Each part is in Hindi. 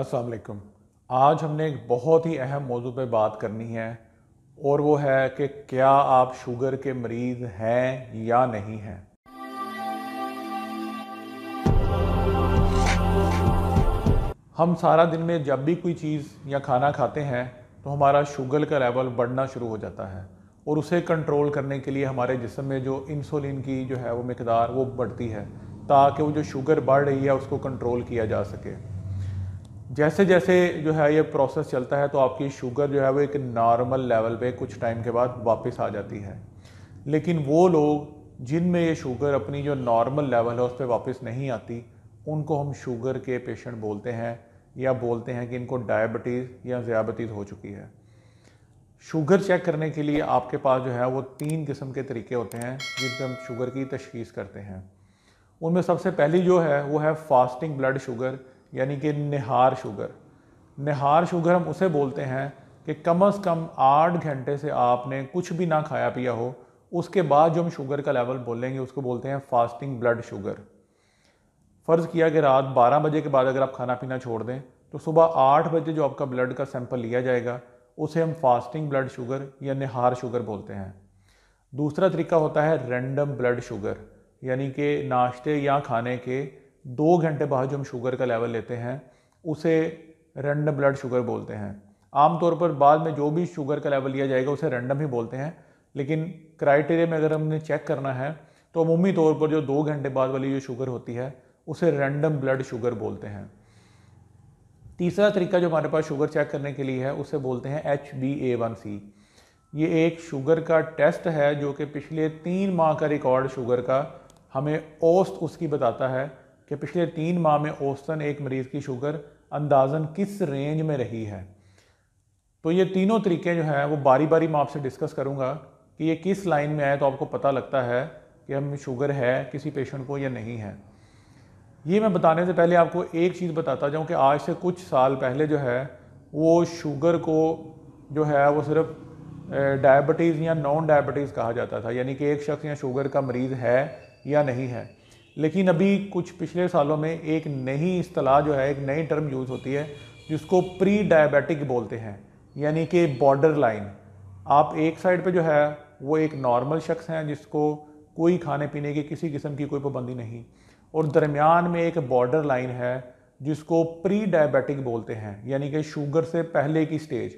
अस्सलाम वालेकुम आज हमने एक बहुत ही अहम मौजू पे बात करनी है और वो है कि क्या आप शुगर के मरीज़ हैं या नहीं हैं हम सारा दिन में जब भी कोई चीज़ या खाना खाते हैं तो हमारा शुगर का लेवल बढ़ना शुरू हो जाता है और उसे कंट्रोल करने के लिए हमारे जिसम में जो इंसुलिन की जो है वो मकदार वो बढ़ती है ताकि वो जो शुगर बढ़ रही है उसको कंट्रोल किया जा सके जैसे जैसे जो है ये प्रोसेस चलता है तो आपकी शुगर जो है वो एक नॉर्मल लेवल पे कुछ टाइम के बाद वापस आ जाती है लेकिन वो लोग जिनमें ये शुगर अपनी जो नॉर्मल लेवल है उस पर वापस नहीं आती उनको हम शुगर के पेशेंट बोलते हैं या बोलते हैं कि इनको डायबिटीज़ या ज़्याबतीज़ हो चुकी है शुगर चेक करने के लिए आपके पास जो है वो तीन किस्म के तरीके होते हैं जिनसे हम शुगर की तशखीस करते हैं उनमें सबसे पहली जो है वो है फास्टिंग ब्लड शुगर यानी कि निहार शुगर निहार शुगर हम उसे बोलते हैं कि कम अज़ कम आठ घंटे से आपने कुछ भी ना खाया पिया हो उसके बाद जो हम शुगर का लेवल बोलेंगे उसको बोलते हैं फास्टिंग ब्लड शुगर फ़र्ज़ किया कि रात 12 बजे के बाद अगर आप खाना पीना छोड़ दें तो सुबह 8 बजे जो आपका ब्लड का सैंपल लिया जाएगा उसे हम फास्टिंग ब्लड शुगर या निहार शुगर बोलते हैं दूसरा तरीका होता है रेंडम ब्लड शुगर यानी कि नाश्ते या खाने के दो घंटे बाद जो हम शुगर का लेवल लेते हैं उसे रैंडम ब्लड शुगर बोलते हैं आमतौर पर बाद में जो भी शुगर का लेवल लिया जाएगा उसे रैंडम ही बोलते हैं लेकिन क्राइटेरिया में अगर हमने चेक करना है तो अमूमी तौर पर जो दो घंटे बाद वाली जो शुगर होती है उसे रैंडम ब्लड शुगर बोलते हैं तीसरा तरीका जो हमारे पास शुगर चेक करने के लिए है उसे बोलते हैं H B A one C ये एक शुगर का टेस्ट है जो कि पिछले तीन माह का रिकॉर्ड शुगर का हमें औस्त उसकी बताता है कि पिछले तीन माह में औसतन एक मरीज़ की शुगर अंदाजन किस रेंज में रही है तो ये तीनों तरीके जो हैं वो बारी बारी मैं आपसे डिस्कस करूँगा कि ये किस लाइन में आए तो आपको पता लगता है कि हम शुगर है किसी पेशेंट को या नहीं है ये मैं बताने से पहले आपको एक चीज़ बताता जाऊँ कि आज से कुछ साल पहले जो है वो शुगर को जो है वो सिर्फ डायबिटीज़ या नॉन डायबिटीज़ कहा जाता था यानी कि एक शख्स या शुगर का मरीज़ है या नहीं है लेकिन अभी कुछ पिछले सालों में एक नई असलाह जो है एक नई टर्म यूज़ होती है जिसको प्री डायबिटिक बोलते हैं यानी कि बॉर्डर लाइन आप एक साइड पे जो है वो एक नॉर्मल शख्स हैं जिसको कोई खाने पीने की किसी किस्म की कोई पाबंदी नहीं और दरमियान में एक बॉर्डर लाइन है जिसको प्री डायबिटिक बोलते हैं यानी कि शुगर से पहले की स्टेज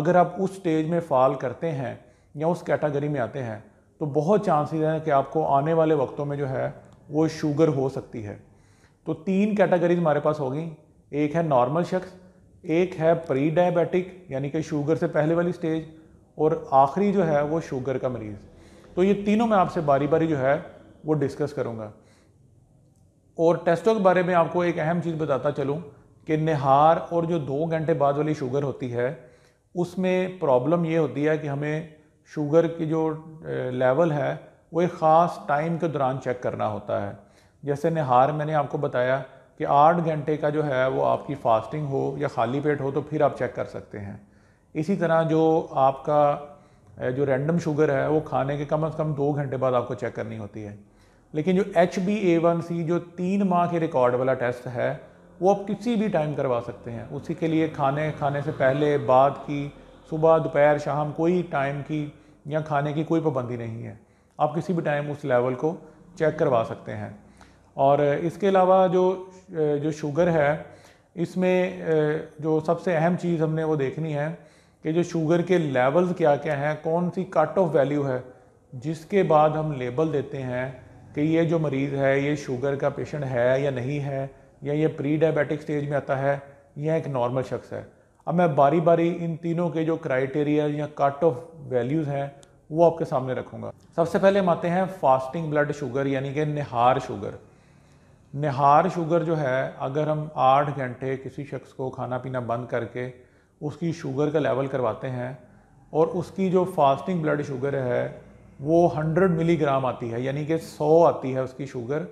अगर आप उस स्टेज में फॉल करते हैं या उस कैटेगरी में आते हैं तो बहुत चांसेस हैं कि आपको आने वाले वक्तों में जो है वो शुगर हो सकती है तो तीन कैटेगरीज हमारे पास होगी एक है नॉर्मल शख्स एक है प्री डायबिटिक यानी कि शुगर से पहले वाली स्टेज और आखिरी जो है वो शुगर का मरीज़ तो ये तीनों मैं आपसे बारी बारी जो है वो डिस्कस करूँगा और टेस्टों के बारे में आपको एक अहम चीज़ बताता चलूँ कि निहार और जो दो घंटे बाद वाली शुगर होती है उसमें प्रॉब्लम ये होती है कि हमें शुगर की जो लेवल है वो एक ख़ास टाइम के दौरान चेक करना होता है जैसे नहार मैंने आपको बताया कि आठ घंटे का जो है वो आपकी फ़ास्टिंग हो या खाली पेट हो तो फिर आप चेक कर सकते हैं इसी तरह जो आपका जो रैंडम शुगर है वो खाने के कम से कम दो घंटे बाद आपको चेक करनी होती है लेकिन जो H B A one C जो तीन माह के रिकॉर्ड वाला टेस्ट है वो आप किसी भी टाइम करवा सकते हैं उसी के लिए खाने खाने से पहले बाद की सुबह दोपहर शाम कोई टाइम की या खाने की कोई पाबंदी नहीं है आप किसी भी टाइम उस लेवल को चेक करवा सकते हैं और इसके अलावा जो जो शुगर है इसमें जो सबसे अहम चीज़ हमने वो देखनी है कि जो शुगर के लेवल्स क्या क्या हैं कौन सी कट ऑफ वैल्यू है जिसके बाद हम लेबल देते हैं कि ये जो मरीज़ है ये शुगर का पेशेंट है या नहीं है या ये प्री डायबिटिक स्टेज में आता है या एक नॉर्मल शख्स है अब मैं बारी बारी इन तीनों के जो क्राइटेरिया या कट ऑफ वैल्यूज़ हैं वो आपके सामने रखूँगा सबसे पहले हम आते हैं फास्टिंग ब्लड शुगर यानी कि निहार शुगर निहार शुगर जो है अगर हम आठ घंटे किसी शख्स को खाना पीना बंद करके उसकी शुगर का लेवल करवाते हैं और उसकी जो फास्टिंग ब्लड शुगर है वो हंड्रेड मिलीग्राम आती है यानी कि सौ आती है उसकी शुगर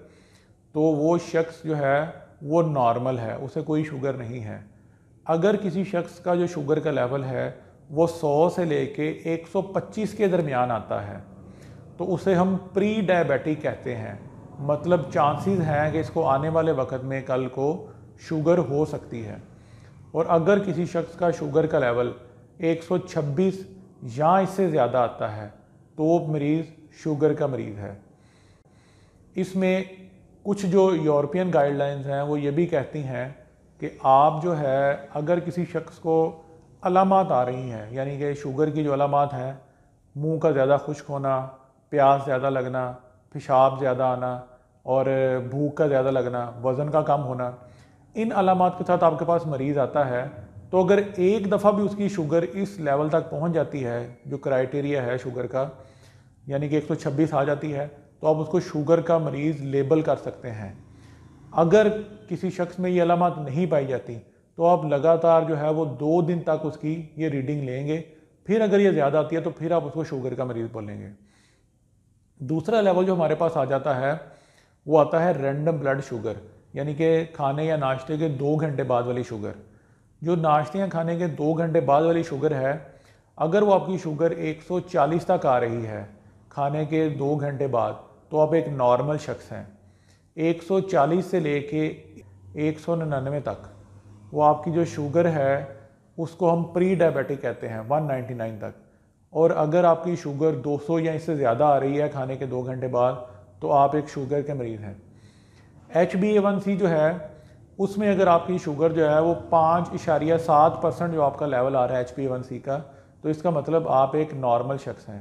तो वो शख्स जो है वो नॉर्मल है उसे कोई शुगर नहीं है अगर किसी शख्स का जो शुगर का लेवल है वो 100 से लेके 125 के दरमियान आता है तो उसे हम प्री डायबिटिक कहते हैं मतलब चांसेस हैं कि इसको आने वाले वक्त में कल को शुगर हो सकती है और अगर किसी शख्स का शुगर का लेवल 126 या इससे ज़्यादा आता है तो वो मरीज़ शुगर का मरीज़ है इसमें कुछ जो यूरोपियन गाइडलाइंस हैं वो ये भी कहती हैं कि आप जो है अगर किसी शख्स को अलामत आ रही हैं यानी कि शुगर की जो अलामत हैं मुंह का ज़्यादा खुश्क होना प्यास ज़्यादा लगना पेशाब ज़्यादा आना और भूख का ज़्यादा लगना वज़न का कम होना इन अलामत के साथ आपके पास मरीज़ आता है तो अगर एक दफ़ा भी उसकी शुगर इस लेवल तक पहुंच जाती है जो क्राइटेरिया है शुगर का यानी कि 126 आ जाती है तो आप उसको शुगर का मरीज़ लेबल कर सकते हैं अगर किसी शख्स में ये अलामत नहीं पाई जाती तो आप लगातार जो है वो दो दिन तक उसकी ये रीडिंग लेंगे फिर अगर ये ज़्यादा आती है तो फिर आप उसको शुगर का मरीज़ बोलेंगे दूसरा लेवल जो हमारे पास आ जाता है वो आता है रैंडम ब्लड शुगर यानी कि खाने या नाश्ते के दो घंटे बाद वाली शुगर जो नाश्ते या खाने के दो घंटे बाद वाली शुगर है अगर वो आपकी शुगर 140 तक आ रही है खाने के दो घंटे बाद तो आप एक नॉर्मल शख्स हैं 140 से लेके 199 तक वो आपकी जो शुगर है उसको हम प्री डायबिटिक कहते हैं 199 तक और अगर आपकी शुगर 200 या इससे ज़्यादा आ रही है खाने के दो घंटे बाद तो आप एक शुगर के मरीज़ हैं H B A one C जो है उसमें अगर आपकी शुगर जो है वो पाँच इशारिया सात परसेंट जो आपका लेवल आ रहा है H B A one C का तो इसका मतलब आप एक नॉर्मल शख्स हैं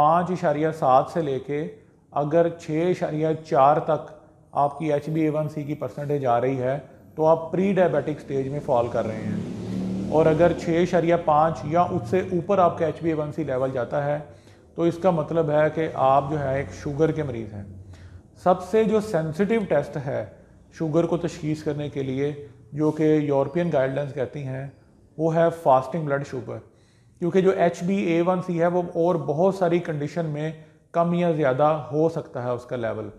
पाँच इशारिया सात से लेके अगर छः इशारिया चार तक आपकी H B A one C की परसेंटेज आ रही है तो आप प्री डायबिटिक स्टेज में फॉल कर रहे हैं और अगर छः शरिया पाँच या उससे ऊपर आपका H B one C level जाता है तो इसका मतलब है कि आप जो है एक शुगर के मरीज़ हैं सबसे जो सेंसिटिव टेस्ट है शुगर को तशखीस करने के लिए जो कि यूरोपियन गाइडलाइंस कहती हैं वो है फास्टिंग ब्लड शुगर क्योंकि जो H B A one C है वो और बहुत सारी कंडीशन में कम या ज़्यादा हो सकता है उसका लेवल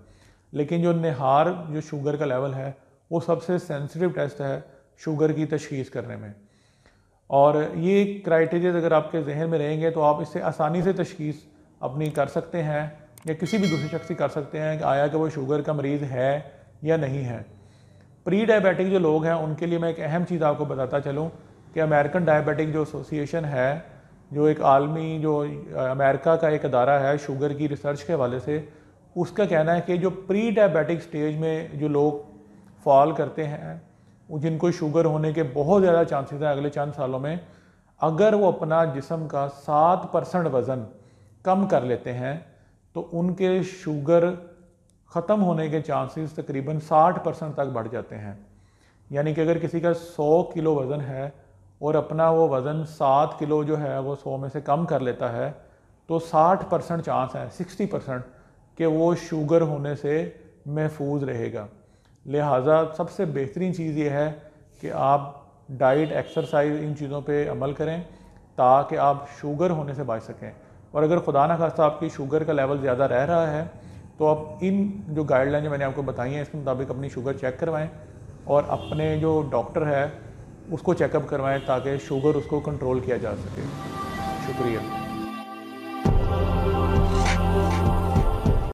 लेकिन जो निहार जो शुगर का लेवल है वो सबसे सेंसिटिव टेस्ट है शुगर की तशीस करने में और ये क्राइटेरियाज अगर आपके जहन में रहेंगे तो आप इससे आसानी से तशीस अपनी कर सकते हैं या किसी भी दूसरे शख्स की कर सकते हैं कि आया कि वो शुगर का मरीज़ है या नहीं है प्री डायबिटिक जो लोग हैं उनके लिए मैं एक अहम चीज़ आपको बताता चलूँ कि अमेरिकन डायबिटिक जो एसोसिएशन है जो एक आलमी जो अमेरिका का एक अदारा है शुगर की रिसर्च के हवाले से उसका कहना है कि जो प्री डायबिटिक स्टेज में जो लोग फॉल करते हैं जिनको शुगर होने के बहुत ज़्यादा चांसेस हैं अगले चंद सालों में अगर वो अपना जिसम का सात परसेंट वज़न कम कर लेते हैं तो उनके शुगर ख़त्म होने के चांसेस तकरीबन साठ परसेंट तक बढ़ जाते हैं यानी कि अगर किसी का सौ किलो वज़न है और अपना वो वज़न सात किलो जो है वो सौ में से कम कर लेता है तो साठ परसेंट चांस है सिक्सटी परसेंट कि वो शुगर होने से महफूज रहेगा लिहाजा सबसे बेहतरीन चीज़ ये है कि आप डाइट एक्सरसाइज इन चीज़ों पे अमल करें ताकि आप शुगर होने से बच सकें और अगर खुदा ना खास्ता आपकी शुगर का लेवल ज़्यादा रह रहा है तो आप इन जो गाइडलाइन जो मैंने आपको बताई हैं इसके मुताबिक अपनी शुगर चेक करवाएं और अपने जो डॉक्टर है उसको चेकअप करवाएं ताकि शुगर उसको कंट्रोल किया जा सके शुक्रिया